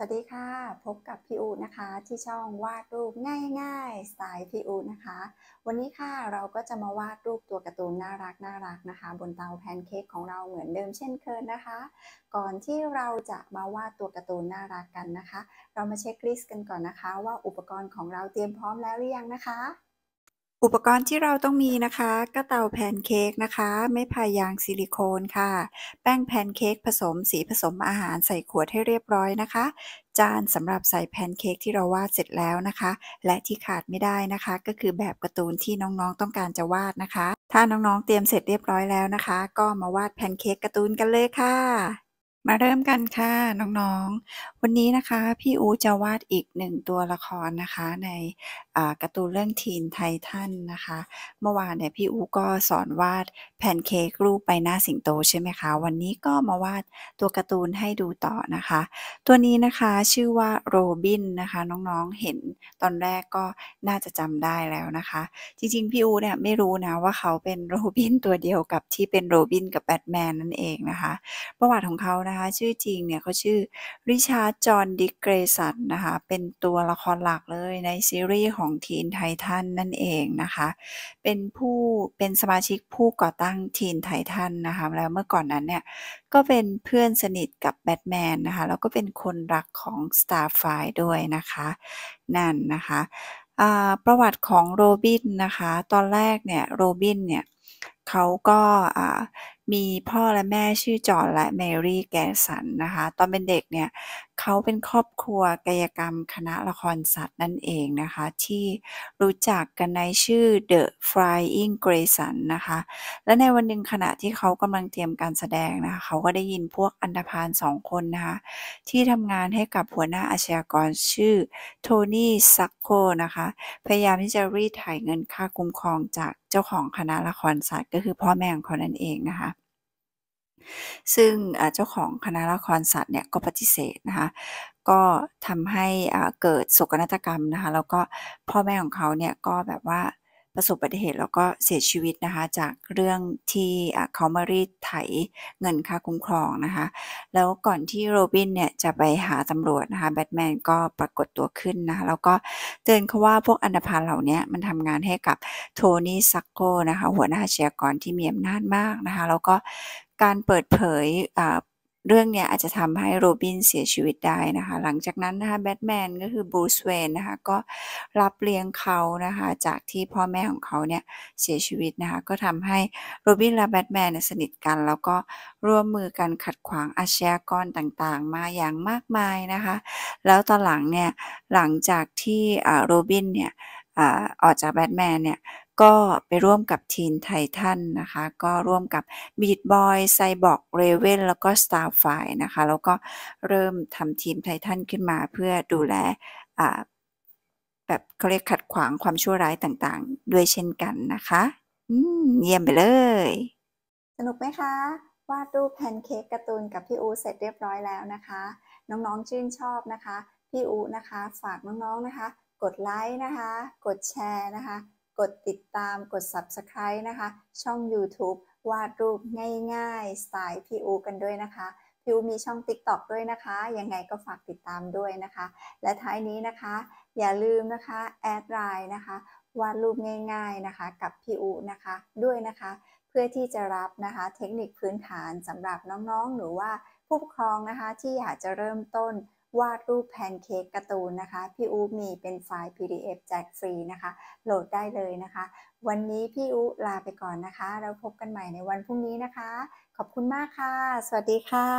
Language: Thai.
สวัสดีค่ะพบกับพี่อูนะคะ ที่ช่องวาดรูปง่าย ๆสไตล์พี่อูนะคะ วันนี้ค่ะเราก็จะมาวาดรูปตัวการ์ตูนน่ารักน่ารักนะคะ บนเตาแพนเค้กของเราเหมือนเดิมเช่นเคยนะคะ ก่อนที่เราจะมาวาดตัวการ์ตูนน่ารักกันนะคะ เรามาเช็คลิสต์กันก่อนนะคะ ว่าอุปกรณ์ของเราเตรียมพร้อมแล้วหรือยังนะคะอุปกรณ์ที่เราต้องมีนะคะก็เตาแพนเค้กนะคะ ไม้พายยางซิลิโคนค่ะ แป้งแพนเค้กผสมสีผสมอาหารใส่ขวดให้เรียบร้อยนะคะ จานสำหรับใส่แพนเค้กที่เราวาดเสร็จแล้วนะคะ และที่ขาดไม่ได้นะคะ ก็คือแบบการ์ตูนที่น้องๆต้องการจะวาดนะคะ ถ้าน้องๆเตรียมเสร็จเรียบร้อยแล้วนะคะ ก็มาวาดแพนเค้กการ์ตูนกันเลยค่ะมาเริ่มกันค่ะน้องๆ วันนี้นะคะ พี่อูจะวาดอีกหนึ่งตัวละครนะคะในะการ์ตูนเรื่องทีนไททันนะคะ เมื่อวานเนี่ยพี่อูก็สอนวาดแผ่นเค้กรูปใบหน้าสิงโตใช่ไหมคะวันนี้ก็มาวาดตัวการ์ตูนให้ดูต่อนะคะ ตัวนี้นะคะชื่อว่าโรบินนะคะน้องๆเห็นตอนแรกก็น่าจะจำได้แล้วนะคะ จริงๆพี่อูเนี่ยไม่รู้นะว่าเขาเป็นโรบินตัวเดียวกับที่เป็นโรบินกับแบทแมนนั่นเองนะคะ ประวัติของเขาะคะชื่อจริงเนี่ยเขาชื่อริชาร์ดจอห์นดิเกรสันนะคะ เป็นตัวละครหลักเลยในซีรีส์ของทีนไททันนั่นเองนะคะเป็นผู้เป็นสมาชิกผู้ก่อตั้งทีนไททันนะคะแล้วเมื่อก่อนนั้นเนี่ย ก็เป็นเพื่อนสนิทกับแบทแมนนะคะแล้วก็เป็นคนรักของ Starfire ด้วยนะคะ นั่นนะคะประวัติของโรบินนะคะ ตอนแรกเนี่ยโรบินเนี่ยเขาก็มีพ่อและแม่ชื่อจอร์และเมรี่แกสันนะคะ ตอนเป็นเด็กเนี่ยเขาเป็นครอบครัวกายกรรมคณะละครสัตว์นั่นเองนะคะ ที่รู้จักกันในชื่อ The Flying Grayson นะคะ และในวันหนึ่งขณะที่เขากำลังเตรียมการแสดงนะคะเขาก็ได้ยินพวกอันาพาลสองคนนะคะ ที่ทำงานให้กับหัวหน้าอาชญากรชื่อ โทนี่ซักโคนะคะ พยายามที่จะรีดไถ่เงินค่าคุ้มครองจากเจ้าของคณะละครสัตว์ก็คือพ่อแม่ของเขานั่นเองนะคะซึ่งเจ้าของคณะละครสัตว์เนี่ยก็ปฏิเสธนะคะ ก็ทำให้เกิดโศกนาฏกรรมนะคะ แล้วก็พ่อแม่ของเขาเนี่ยก็แบบว่าประสบอุบัติเหตุแล้วก็เสียชีวิตนะคะจากเรื่องที่เขามารีดไถเงินค่าคุ้มครองนะคะแล้วก่อนที่โรบินเนี่ยจะไปหาตำรวจนะคะแบทแมนก็ปรากฏตัวขึ้นนะคะแล้วก็เตือนเขาว่าพวกอันดพานเหล่านี้มันทำงานให้กับโทนี่ซักโกนะคะหัวหน้าเาชญยกรที่มีอำนาจมากนะคะแล้วก็การเปิดเผยเรื่องนี้อาจจะทำให้โรบินเสียชีวิตได้นะคะ หลังจากนั้นนะคะแบทแมนก็คือบูสเวนนะคะก็รับเลี้ยงเขานะคะจากที่พ่อแม่ของเขาเนี่ยเสียชีวิตนะคะก็ทำให้โรบินและแบทแมนสนิทกันแล้วก็ร่วมมือกันขัดขวางอาชญากรต่างๆ มาอย่างมากมายนะคะแล้วตอนหลังเนี่ยหลังจากที่โรบินเนี่ยออกจากแบทแมนเนี่ยก็ไปร่วมกับทีนไททันนะคะ ก็ร่วมกับบีดบอยไซบอกเรเวนแล้วก็สตาร์ไฟนะคะ แล้วก็เริ่มทำทีมไททันขึ้นมา เพื่อดูแล แบบเขาเรียกขัดขวางความชั่วร้ายต่างๆ ด้วยเช่นกันนะคะเยี่ยมไปเลย สนุกไหมคะวาดรูปแพนเค้กการ์ตูนกับพี่อูเสร็จเรียบร้อยแล้วนะคะ น้องๆชื่นชอบนะคะ พี่อูนะคะ ฝากน้องๆนะคะ กดไลค์นะคะ กดแชร์นะคะกดติดตามกด Subscribe นะคะ ช่อง YouTube วาดรูป ง่าย ๆสไตล์พี่อูกันด้วยนะคะ พี่อูมีช่อง TikTok ด้วยนะคะ ยังไงก็ฝากติดตามด้วยนะคะ และท้ายนี้นะคะ อย่าลืมนะคะแอดไลน์นะคะวาดรูป ง่ายๆนะคะกับพี่อูนะคะด้วยนะคะ เพื่อที่จะรับนะคะเทคนิคพื้นฐานสำหรับน้องๆ หรือว่าผู้ปกครองนะคะที่อยากจะเริ่มต้นวาดรูปแพนเค้กการ์ตูนนะคะ พี่อู๋มีเป็นไฟล์ PDF แจกฟรีนะคะ โหลดได้เลยนะคะ วันนี้พี่อู๋ลาไปก่อนนะคะ เราพบกันใหม่ในวันพรุ่งนี้นะคะ ขอบคุณมากค่ะ สวัสดีค่ะ